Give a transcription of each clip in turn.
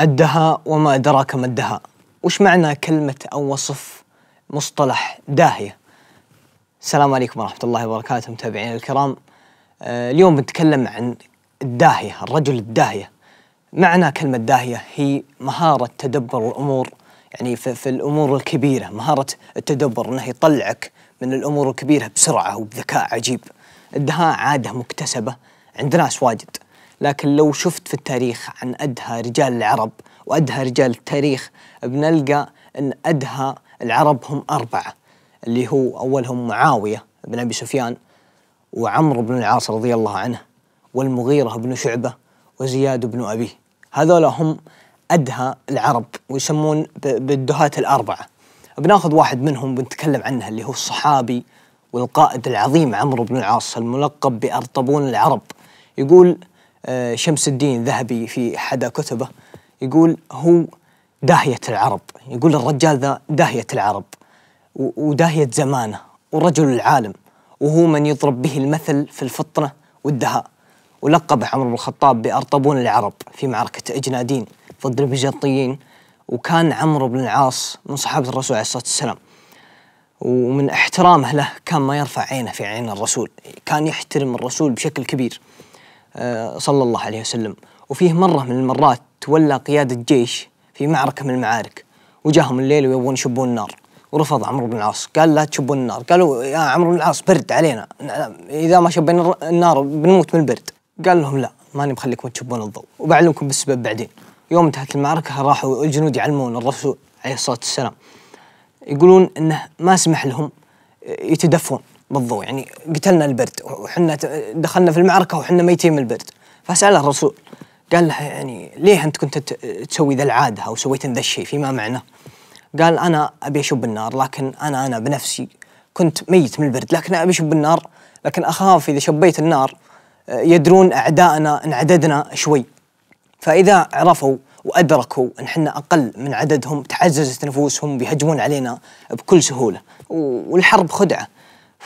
الدهاء وما أدراك ما الدهاء وش معنى كلمة أو وصف مصطلح داهية السلام عليكم ورحمة الله وبركاته متابعينا الكرام آه، اليوم بنتكلم عن الداهية الرجل الداهية معنى كلمة داهية هي مهارة تدبر الأمور يعني في, في الأمور الكبيرة مهارة التدبر أنه يطلعك من الأمور الكبيرة بسرعة وبذكاء عجيب الدهاء عادة مكتسبة عند ناس واجد لكن لو شفت في التاريخ عن أدهى رجال العرب وأدهى رجال التاريخ بنلقى أن أدهى العرب هم أربعة اللي هو أولهم معاوية بن أبي سفيان وعمرو بن العاص رضي الله عنه والمغيرة بن شعبة وزياد بن أبي هذول هم أدهى العرب ويسمون بالدهات الأربعة بناخذ واحد منهم بنتكلم عنه اللي هو الصحابي والقائد العظيم عمرو بن العاص الملقب بأرطبون العرب يقول آه، شمس الدين ذهبي في احدى كتبه يقول هو داهيه العرب يقول الرجال ذا داهيه العرب وداهيه زمانه ورجل العالم وهو من يضرب به المثل في الفطنه والدهاء ولقب عمر بن الخطاب بأرطبون العرب في معركة إجنادين ضد البيزنطيين وكان عمرو بن العاص من صحابة الرسول عليه الصلاة والسلام ومن احترامه له كان ما يرفع عينه في عين الرسول كان يحترم الرسول بشكل كبير آه، صلى الله عليه وسلم وفيه مرة من المرات تولى قيادة جيش في معركة من المعارك وجاهم الليل ويبغون يشبون النار ورفض عمرو بن العاص قال لا تشبون النار قالوا يا عمرو بن العاص برد علينا إذا ما شبينا النار بنموت من البرد قال لهم لا ماني بخليكم تشبون الضوء وبعلمكم بالسبب بعدين يوم انتهت المعركة راحوا الجنود يعلمون الرسول عليه الصلاة والسلام يقولون انه ما سمح لهم يتدفون بالضوء يعني قتلنا البرد وحنا دخلنا في المعركه وحنا ميتين من البرد فساله الرسول قال له يعني ليه انت كنت تسوي ذا العاده او سويت ذا الشيء فيما معناه؟ قال انا ابي اشب النار لكن انا انا بنفسي كنت ميت من البرد لكن ابي اشب النار لكن اخاف اذا شبيت النار آه، يدرون اعدائنا ان عددنا شوي فاذا عرفوا وادركوا ان حنا اقل من عددهم تعززت نفوسهم بيهجمون علينا بكل سهوله والحرب خدعه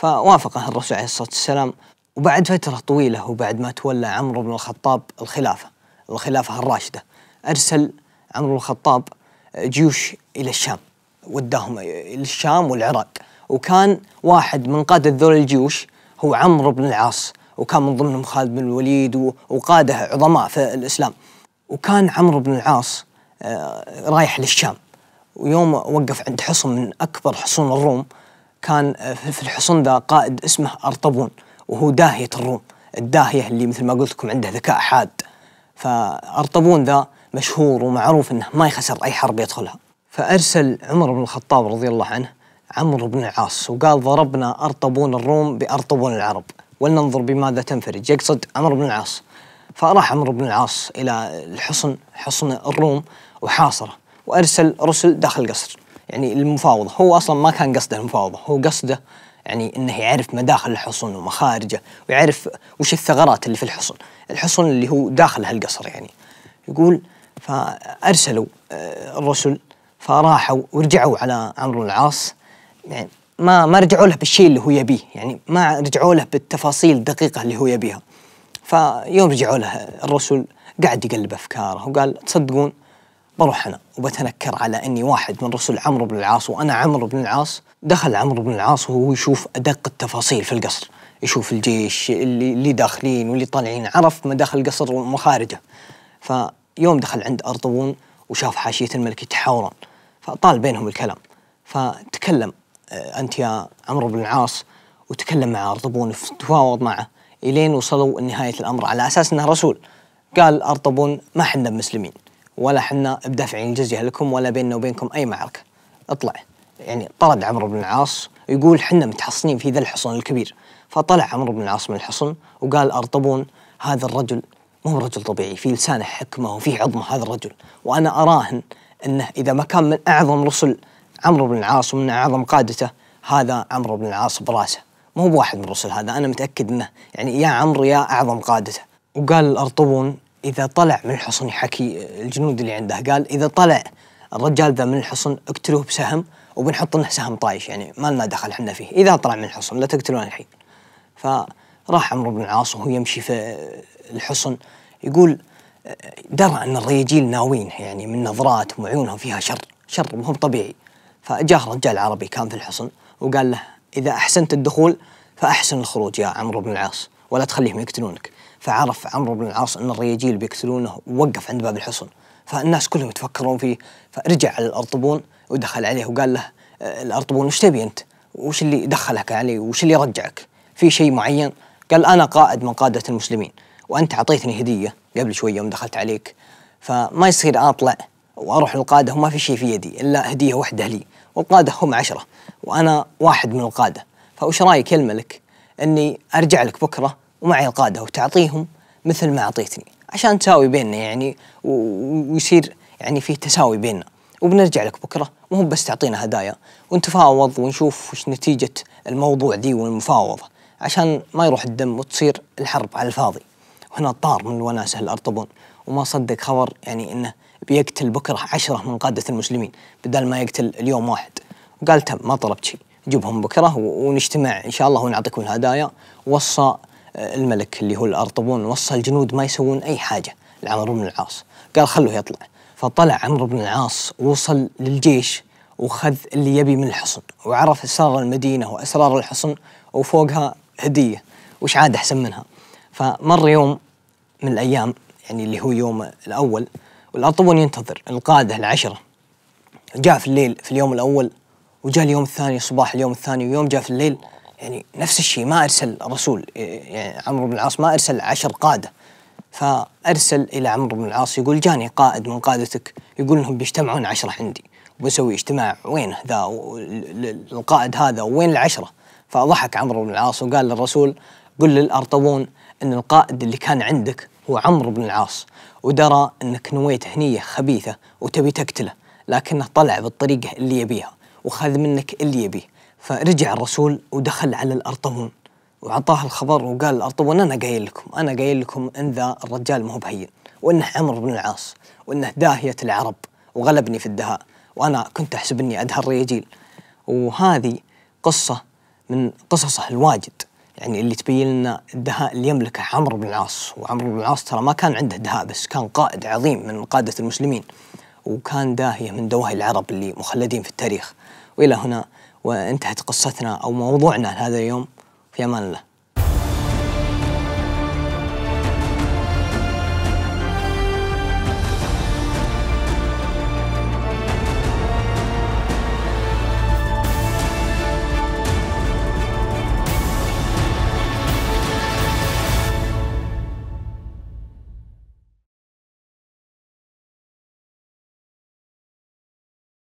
فوافقه الرسول عليه الصلاة والسلام وبعد فترة طويلة وبعد ما تولى عمرو بن الخطاب الخلافة الخلافة الراشدة أرسل عمرو بن الخطاب جيوش إلى الشام وداهم إلى الشام والعراق وكان واحد من قادة ذول الجيوش هو عمرو بن العاص وكان من ضمنهم خالد بن الوليد وقاده عظماء في الإسلام وكان عمرو بن العاص آه، رايح للشام ويوم وقف عند حصن من أكبر حصون الروم كان آه، في الحصن ذا قائد اسمه أرطبون وهو داهية الروم الداهية اللي مثل ما قلت لكم عنده ذكاء حاد فأرطبون ذا مشهور ومعروف أنه ما يخسر أي حرب يدخلها فأرسل عمر بن الخطاب رضي الله عنه عمرو بن العاص وقال ضربنا أرطبون الروم بأرطبون العرب ولننظر بماذا تنفرج يقصد عمرو بن العاص فراح عمرو بن العاص إلى الحصن حصن الروم وحاصره وأرسل رسل داخل القصر يعني المفاوضة هو أصلا ما كان قصده المفاوضة هو قصده يعني انه يعرف مداخل الحصن ومخارجه ويعرف وش الثغرات اللي في الحصن الحصن اللي هو داخل هالقصر يعني يقول فارسلوا آه، الرسل فراحوا ورجعوا على عمرو العاص يعني ما ما رجعوا له بالشيء اللي هو يبيه يعني ما رجعوا له بالتفاصيل الدقيقه اللي هو يبيها فيوم رجعوا له الرسل قاعد يقلب افكاره وقال تصدقون بروح أنا وبتنكر على أني واحد من رسل عمرو بن العاص وأنا عمرو بن العاص دخل عمرو بن العاص وهو يشوف أدق التفاصيل في القصر يشوف الجيش اللي, اللي داخلين واللي طالعين عرف مداخل القصر ومخارجه فيوم دخل عند أرطغون وشاف حاشية الملك يتحاورون فطال بينهم الكلام فتكلم آه، أنت يا عمرو بن العاص وتكلم مع أرطبون وتفاوض معه إلين وصلوا نهاية الأمر على أساس أنه رسول قال أرطبون ما حنا بمسلمين ولا حنا بدافعين الجزيه لكم ولا بيننا وبينكم اي معركه اطلع يعني طرد عمرو بن العاص يقول حنا متحصنين في ذا الحصن الكبير فطلع عمرو بن العاص من الحصن وقال ارطبون هذا الرجل مو رجل طبيعي في لسانه حكمه وفي عظمه هذا الرجل وانا اراهن انه اذا ما كان من اعظم رسل عمرو بن العاص ومن اعظم قادته هذا عمرو بن العاص براسه مو بواحد من الرسل هذا انا متاكد انه يعني يا عمرو يا اعظم قادته وقال الارطبون إذا طلع من الحصن يحكي الجنود اللي عنده قال إذا طلع الرجال ذا من الحصن اقتلوه بسهم وبنحط له سهم طايش يعني ما لنا دخل احنا فيه إذا طلع من الحصن لا تقتلونه الحين فراح عمرو بن العاص وهو يمشي في الحصن يقول درى أن الرياجيل ناوينه يعني من نظرات وعيونهم فيها شر شر مو طبيعي فجاه رجال عربي كان في الحصن وقال له إذا أحسنت الدخول فأحسن الخروج يا عمرو بن العاص ولا تخليهم يقتلونك فعرف عمرو بن العاص أن الرياجيل بيقتلونه ووقف عند باب الحصن فالناس كلهم يتفكرون فيه فرجع على الأرطبون ودخل عليه وقال له أه، الأرطبون وش تبي أنت؟ وش اللي دخلك علي؟ وش اللي رجعك؟ في شيء معين؟ قال أنا قائد من قادة المسلمين وأنت أعطيتني هدية قبل شوية يوم دخلت عليك فما يصير أنا أطلع وأروح للقادة وما في شيء في يدي إلا هدية واحدة لي والقادة هم عشرة وأنا واحد من القادة فوش رايك يا الملك أني أرجع لك بكرة ومعي القادة وتعطيهم مثل ما أعطيتني عشان تساوي بيننا يعني ويصير يعني في تساوي بيننا وبنرجع لك بكرة مو بس تعطينا هدايا ونتفاوض ونشوف وش نتيجة الموضوع ذي والمفاوضة عشان ما يروح الدم وتصير الحرب على الفاضي وهنا طار من الوناسة الأرطبون وما صدق خبر يعني إنه بيقتل بكرة عشرة من قادة المسلمين بدل ما يقتل اليوم واحد وقال تم ما طلبت شيء جيبهم بكرة ونجتمع إن شاء الله ونعطيكم الهدايا وصى آه، الملك اللي هو الأرطبون وصى الجنود ما يسوون أي حاجة لعمرو بن العاص قال خلوه يطلع فطلع عمرو بن العاص ووصل للجيش وخذ اللي يبي من الحصن وعرف أسرار المدينة وأسرار الحصن وفوقها هدية وش عاد أحسن منها فمر يوم من الأيام يعني اللي هو يوم الأول والأرطبون ينتظر القادة العشرة جاء في الليل في اليوم الأول وجاء اليوم الثاني صباح اليوم الثاني ويوم جاء في الليل يعني نفس الشيء ما أرسل رسول إيه، يعني عمرو بن العاص ما أرسل عشر قادة فأرسل إلى عمرو بن العاص يقول جاني قائد من قادتك يقول لهم بيجتمعون عشرة عندي وبسوي اجتماع وين ذا القائد هذا وين العشرة فضحك عمرو بن العاص وقال للرسول قل للأرطبون أن القائد اللي كان عندك هو عمرو بن العاص ودرى أنك نويت هنية خبيثة وتبي تقتله لكنه طلع بالطريقة اللي يبيها وخذ منك اللي يبيه فرجع الرسول ودخل على الأرطغون وعطاه الخبر وقال الأرطغون أنا قايل لكم أنا قايل لكم إن ذا الرجال ما هو بهين وإنه عمرو بن العاص وإنه داهية العرب وغلبني في الدهاء وأنا كنت أحسب إني ادهى الرياجيل وهذه قصة من قصصه الواجد يعني اللي تبين لنا الدهاء اللي يملكه عمرو بن العاص وعمرو بن العاص ترى ما كان عنده دهاء بس كان قائد عظيم من قادة المسلمين وكان داهية من دواهي العرب اللي مخلدين في التاريخ وإلى هنا وانتهت قصتنا أو موضوعنا هذا اليوم في أمان الله